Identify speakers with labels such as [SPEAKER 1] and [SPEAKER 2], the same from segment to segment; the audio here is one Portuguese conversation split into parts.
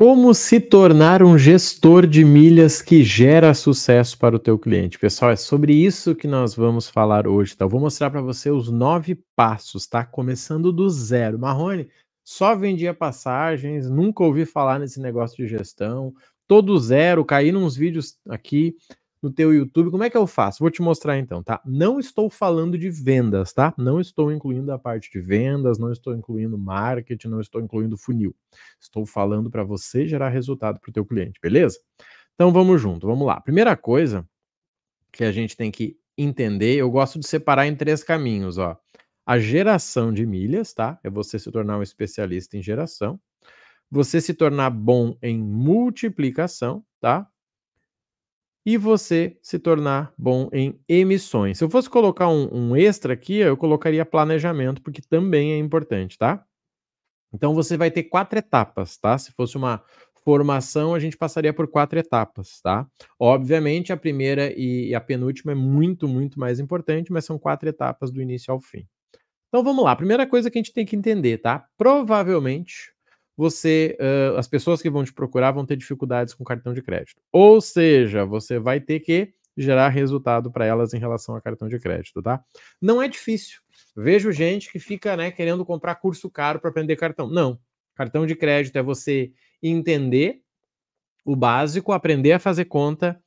[SPEAKER 1] Como se tornar um gestor de milhas que gera sucesso para o teu cliente? Pessoal, é sobre isso que nós vamos falar hoje, tá? Eu vou mostrar para você os nove passos, tá? Começando do zero. Marrone, só vendia passagens, nunca ouvi falar nesse negócio de gestão, todo zero, caí nos vídeos aqui no teu YouTube, como é que eu faço? Vou te mostrar então, tá? Não estou falando de vendas, tá? Não estou incluindo a parte de vendas, não estou incluindo marketing, não estou incluindo funil. Estou falando para você gerar resultado para o teu cliente, beleza? Então vamos junto, vamos lá. Primeira coisa que a gente tem que entender, eu gosto de separar em três caminhos, ó. A geração de milhas, tá? É você se tornar um especialista em geração. Você se tornar bom em multiplicação, tá? e você se tornar bom em emissões. Se eu fosse colocar um, um, extra aqui, eu colocaria planejamento, porque também é importante, tá? Então você vai ter quatro etapas, tá? Se fosse uma formação, a gente passaria por quatro etapas, tá? Obviamente, a primeira e a penúltima é muito, muito mais importante, mas são quatro etapas do início ao fim. Então vamos lá, primeira coisa que a gente tem que entender, tá? Provavelmente você, uh, as pessoas que vão te procurar vão ter dificuldades com cartão de crédito. Ou seja, você vai ter que gerar resultado para elas em relação a cartão de crédito, tá? Não é difícil. Vejo gente que fica, né, querendo comprar curso caro para aprender cartão. Não. Cartão de crédito é você entender o básico, aprender a fazer conta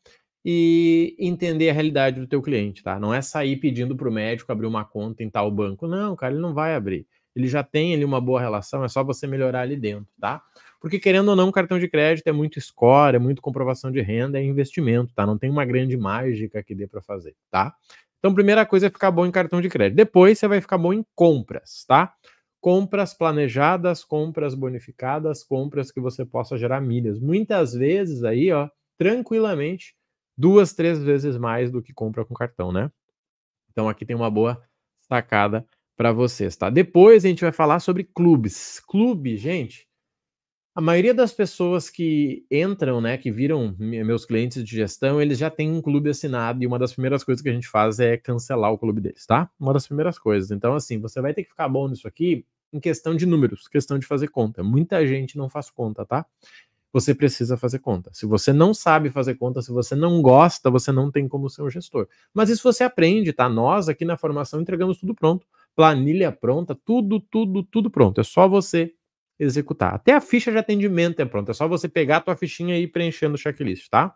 [SPEAKER 1] e entender a realidade do teu cliente, tá? Não é sair pedindo para o médico abrir uma conta em tal banco. Não, cara, ele não vai abrir ele já tem ali uma boa relação, é só você melhorar ali dentro, tá? Porque querendo ou não, cartão de crédito é muito score, é muito comprovação de renda, é investimento, tá? Não tem uma grande mágica que dê para fazer, tá? Então, primeira coisa é ficar bom em cartão de crédito. Depois você vai ficar bom em compras, tá? Compras planejadas, compras bonificadas, compras que você possa gerar milhas. Muitas vezes aí, ó, tranquilamente, duas, três vezes mais do que compra com cartão, né? Então aqui tem uma boa sacada para vocês, tá? Depois a gente vai falar sobre clubes. Clube, gente, a maioria das pessoas que entram, né, que viram meus clientes de gestão, eles já têm um clube assinado e uma das primeiras coisas que a gente faz é cancelar o clube deles, tá? Uma das primeiras coisas. Então, assim, você vai ter que ficar bom nisso aqui em questão de números, questão de fazer conta. Muita gente não faz conta, tá? Você precisa fazer conta. Se você não sabe fazer conta, se você não gosta, você não tem como ser um gestor. Mas isso você aprende, tá? Nós aqui na formação entregamos tudo pronto planilha pronta, tudo, tudo, tudo pronto. É só você executar. Até a ficha de atendimento é pronta, é só você pegar a tua fichinha e ir preenchendo o checklist, tá?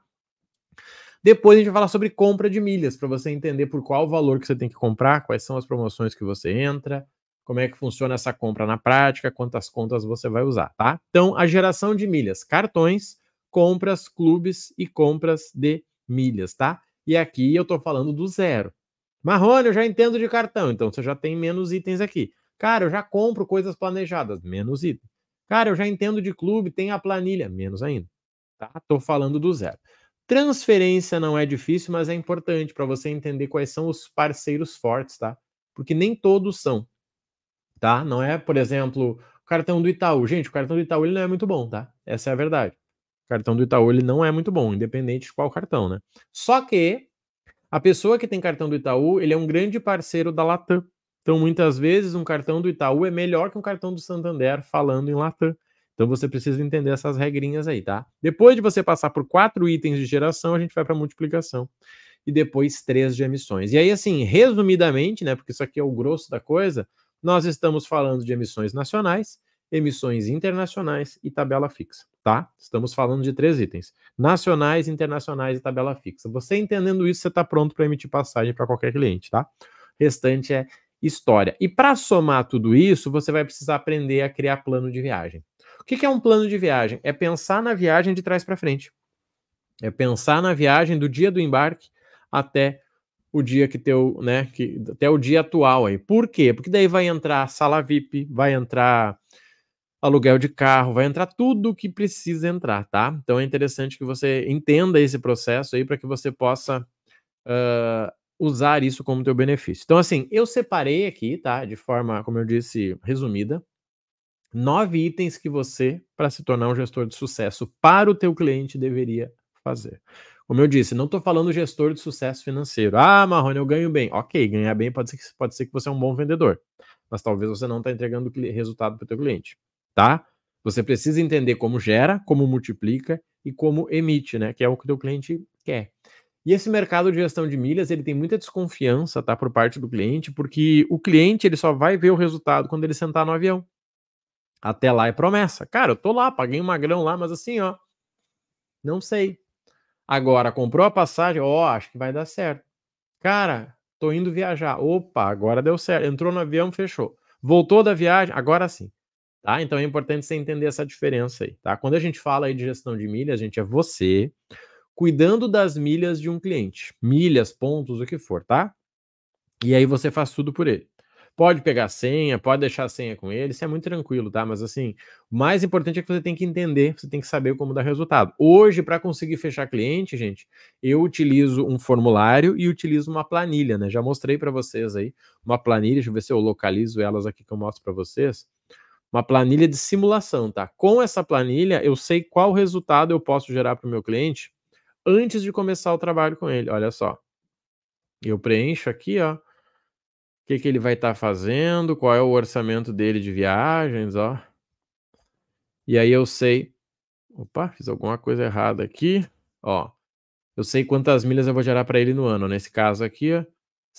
[SPEAKER 1] Depois a gente vai falar sobre compra de milhas, para você entender por qual valor que você tem que comprar, quais são as promoções que você entra, como é que funciona essa compra na prática, quantas contas você vai usar, tá? Então, a geração de milhas, cartões, compras, clubes e compras de milhas, tá? E aqui eu tô falando do zero. Marrone, eu já entendo de cartão, então você já tem menos itens aqui. Cara, eu já compro coisas planejadas, menos itens. Cara, eu já entendo de clube, tem a planilha, menos ainda. Tá? Tô falando do zero. Transferência não é difícil, mas é importante para você entender quais são os parceiros fortes, tá? Porque nem todos são, tá? Não é, por exemplo, o cartão do Itaú. Gente, o cartão do Itaú ele não é muito bom, tá? Essa é a verdade. O cartão do Itaú ele não é muito bom, independente de qual cartão, né? Só que a pessoa que tem cartão do Itaú, ele é um grande parceiro da Latam. Então, muitas vezes, um cartão do Itaú é melhor que um cartão do Santander falando em Latam. Então, você precisa entender essas regrinhas aí, tá? Depois de você passar por quatro itens de geração, a gente vai para multiplicação. E depois três de emissões. E aí, assim, resumidamente, né? Porque isso aqui é o grosso da coisa, nós estamos falando de emissões nacionais, emissões internacionais e tabela fixa, tá? Estamos falando de três itens: nacionais, internacionais e tabela fixa. Você entendendo isso, você está pronto para emitir passagem para qualquer cliente, tá? O restante é história. E para somar tudo isso, você vai precisar aprender a criar plano de viagem. O que, que é um plano de viagem? É pensar na viagem de trás para frente. É pensar na viagem do dia do embarque até o dia que teu, né, que, até o dia atual aí. Por quê? Porque daí vai entrar sala VIP, vai entrar aluguel de carro, vai entrar tudo o que precisa entrar, tá? Então é interessante que você entenda esse processo aí para que você possa uh, usar isso como teu benefício. Então, assim, eu separei aqui, tá? De forma, como eu disse, resumida, nove itens que você, para se tornar um gestor de sucesso para o teu cliente, deveria fazer. Como eu disse, não estou falando gestor de sucesso financeiro. Ah, Marrone, eu ganho bem. Ok, ganhar bem pode ser que, pode ser que você é um bom vendedor, mas talvez você não está entregando resultado para o teu cliente tá? Você precisa entender como gera, como multiplica e como emite, né? Que é o que o teu cliente quer. E esse mercado de gestão de milhas, ele tem muita desconfiança, tá, por parte do cliente, porque o cliente, ele só vai ver o resultado quando ele sentar no avião. Até lá é promessa. Cara, eu tô lá, paguei um magrão lá, mas assim, ó, não sei. Agora, comprou a passagem, ó, acho que vai dar certo. Cara, tô indo viajar. Opa, agora deu certo. Entrou no avião, fechou. Voltou da viagem, agora sim. Tá? Então é importante você entender essa diferença aí, tá? Quando a gente fala aí de gestão de milhas, a gente é você cuidando das milhas de um cliente, milhas, pontos, o que for, tá? E aí você faz tudo por ele. Pode pegar a senha, pode deixar a senha com ele, isso é muito tranquilo, tá? Mas assim, o mais importante é que você tem que entender, você tem que saber como dar resultado. Hoje, para conseguir fechar cliente, gente, eu utilizo um formulário e utilizo uma planilha, né? Já mostrei para vocês aí uma planilha, deixa eu ver se eu localizo elas aqui que eu mostro para vocês uma planilha de simulação, tá? Com essa planilha, eu sei qual resultado eu posso gerar para o meu cliente antes de começar o trabalho com ele. Olha só. Eu preencho aqui, ó. O que, que ele vai estar tá fazendo, qual é o orçamento dele de viagens, ó. E aí eu sei. Opa, fiz alguma coisa errada aqui. Ó. Eu sei quantas milhas eu vou gerar para ele no ano. Nesse caso aqui, ó,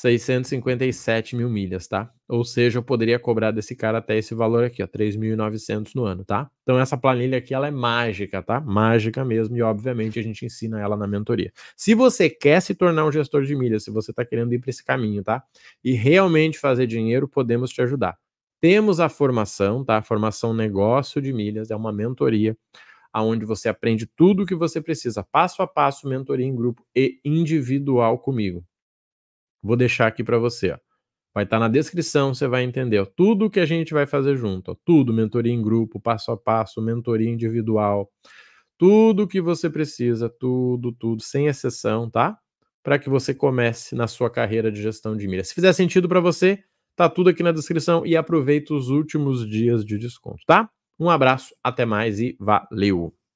[SPEAKER 1] 657 mil milhas, tá? Ou seja, eu poderia cobrar desse cara até esse valor aqui, ó, 3.900 no ano, tá? Então essa planilha aqui, ela é mágica, tá? Mágica mesmo e obviamente a gente ensina ela na mentoria. Se você quer se tornar um gestor de milhas, se você tá querendo ir para esse caminho, tá? E realmente fazer dinheiro, podemos te ajudar. Temos a formação, tá? A formação Negócio de Milhas é uma mentoria aonde você aprende tudo o que você precisa, passo a passo, mentoria em grupo e individual comigo. Vou deixar aqui para você. Ó. Vai estar tá na descrição, você vai entender ó, tudo que a gente vai fazer junto. Ó, tudo, mentoria em grupo, passo a passo, mentoria individual. Tudo que você precisa, tudo, tudo, sem exceção, tá? Para que você comece na sua carreira de gestão de milha. Se fizer sentido para você, tá tudo aqui na descrição e aproveita os últimos dias de desconto, tá? Um abraço, até mais e valeu!